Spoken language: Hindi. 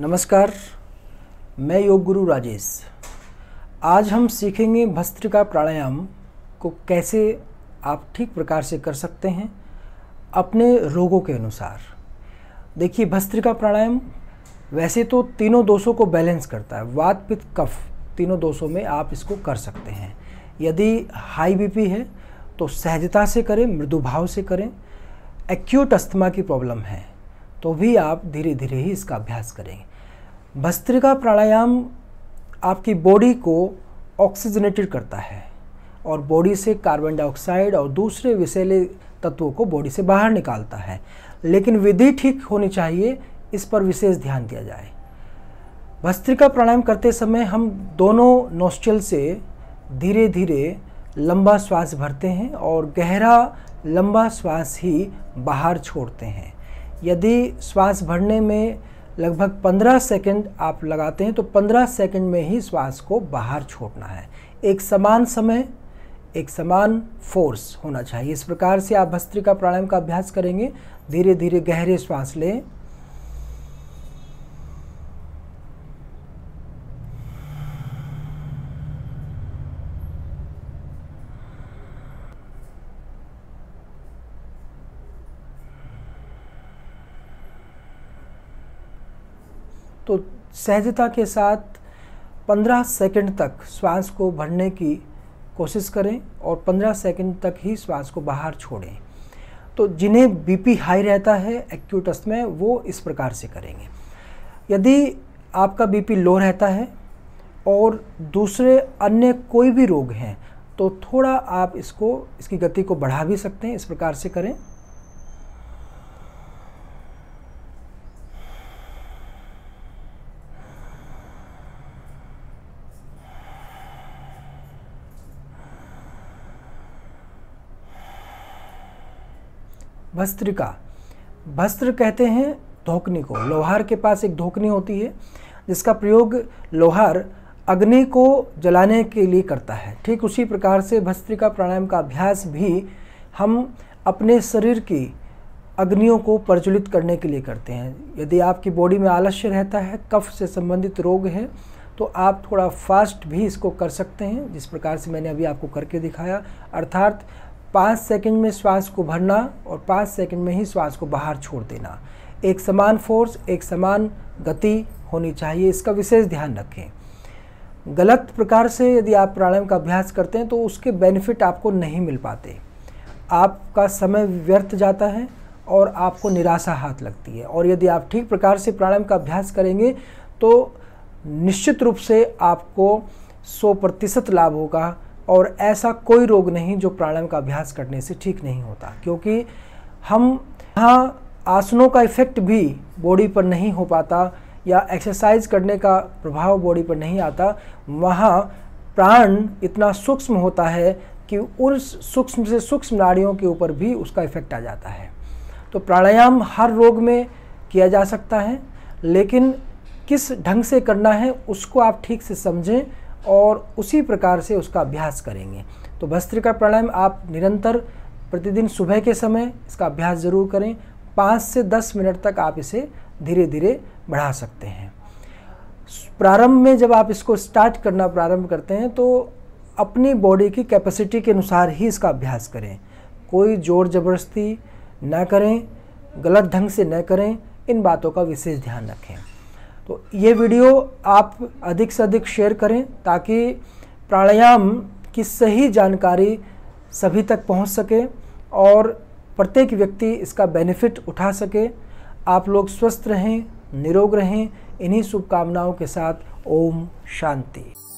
नमस्कार मैं योग गुरु राजेश आज हम सीखेंगे भस्त्रिका प्राणायाम को कैसे आप ठीक प्रकार से कर सकते हैं अपने रोगों के अनुसार देखिए भस्त्रिका प्राणायाम वैसे तो तीनों दोषों को बैलेंस करता है वात पित्त कफ तीनों दोषों में आप इसको कर सकते हैं यदि हाई बीपी है तो सहजता से करें मृदुभाव से करें एक्यूट अस्थमा की प्रॉब्लम है तो भी आप धीरे धीरे ही इसका अभ्यास करेंगे भस्त्रिका प्राणायाम आपकी बॉडी को ऑक्सीजनेटेड करता है और बॉडी से कार्बन डाइऑक्साइड और दूसरे विषैले तत्वों को बॉडी से बाहर निकालता है लेकिन विधि ठीक होनी चाहिए इस पर विशेष ध्यान दिया जाए भस्त्रिका प्राणायाम करते समय हम दोनों नोस्टल से धीरे धीरे लंबा श्वास भरते हैं और गहरा लंबा श्वास ही बाहर छोड़ते हैं यदि श्वास भरने में लगभग 15 सेकंड आप लगाते हैं तो 15 सेकंड में ही श्वास को बाहर छोड़ना है एक समान समय एक समान फोर्स होना चाहिए इस प्रकार से आप भस्त्रिका प्राणायाम का अभ्यास करेंगे धीरे धीरे गहरे श्वास लें तो सहजता के साथ 15 सेकंड तक श्वास को भरने की कोशिश करें और 15 सेकंड तक ही श्वास को बाहर छोड़ें तो जिन्हें बीपी हाई रहता है एक्यूट में वो इस प्रकार से करेंगे यदि आपका बीपी लो रहता है और दूसरे अन्य कोई भी रोग हैं तो थोड़ा आप इसको इसकी गति को बढ़ा भी सकते हैं इस प्रकार से करें भस्त्रिका भस्त्र कहते हैं धोकनी को लोहार के पास एक धोकनी होती है जिसका प्रयोग लोहार अग्नि को जलाने के लिए करता है ठीक उसी प्रकार से भस्त्रिका प्राणायाम का अभ्यास भी हम अपने शरीर की अग्नियों को प्रज्वलित करने के लिए करते हैं यदि आपकी बॉडी में आलस्य रहता है कफ से संबंधित रोग है तो आप थोड़ा फास्ट भी इसको कर सकते हैं जिस प्रकार से मैंने अभी आपको करके दिखाया अर्थात पाँच सेकंड में श्वास को भरना और पाँच सेकंड में ही श्वास को बाहर छोड़ देना एक समान फोर्स एक समान गति होनी चाहिए इसका विशेष ध्यान रखें गलत प्रकार से यदि आप प्राणायाम का अभ्यास करते हैं तो उसके बेनिफिट आपको नहीं मिल पाते आपका समय व्यर्थ जाता है और आपको निराशा हाथ लगती है और यदि आप ठीक प्रकार से प्राणायाम का अभ्यास करेंगे तो निश्चित रूप से आपको सौ प्रतिशत लाभ होगा और ऐसा कोई रोग नहीं जो प्राणायाम का अभ्यास करने से ठीक नहीं होता क्योंकि हम यहाँ आसनों का इफेक्ट भी बॉडी पर नहीं हो पाता या एक्सरसाइज करने का प्रभाव बॉडी पर नहीं आता वहाँ प्राण इतना सूक्ष्म होता है कि उस सूक्ष्म से सूक्ष्म नाड़ियों के ऊपर भी उसका इफेक्ट आ जाता है तो प्राणायाम हर रोग में किया जा सकता है लेकिन किस ढंग से करना है उसको आप ठीक से समझें और उसी प्रकार से उसका अभ्यास करेंगे तो भस्त्र का प्राणायाम आप निरंतर प्रतिदिन सुबह के समय इसका अभ्यास ज़रूर करें पाँच से दस मिनट तक आप इसे धीरे धीरे बढ़ा सकते हैं प्रारंभ में जब आप इसको स्टार्ट करना प्रारंभ करते हैं तो अपनी बॉडी की कैपेसिटी के अनुसार ही इसका अभ्यास करें कोई जोर जबरदस्ती न करें गलत ढंग से न करें इन बातों का विशेष ध्यान रखें तो ये वीडियो आप अधिक से अधिक शेयर करें ताकि प्राणायाम की सही जानकारी सभी तक पहुंच सके और प्रत्येक व्यक्ति इसका बेनिफिट उठा सके आप लोग स्वस्थ रहें निरोग रहें इन्हीं शुभकामनाओं के साथ ओम शांति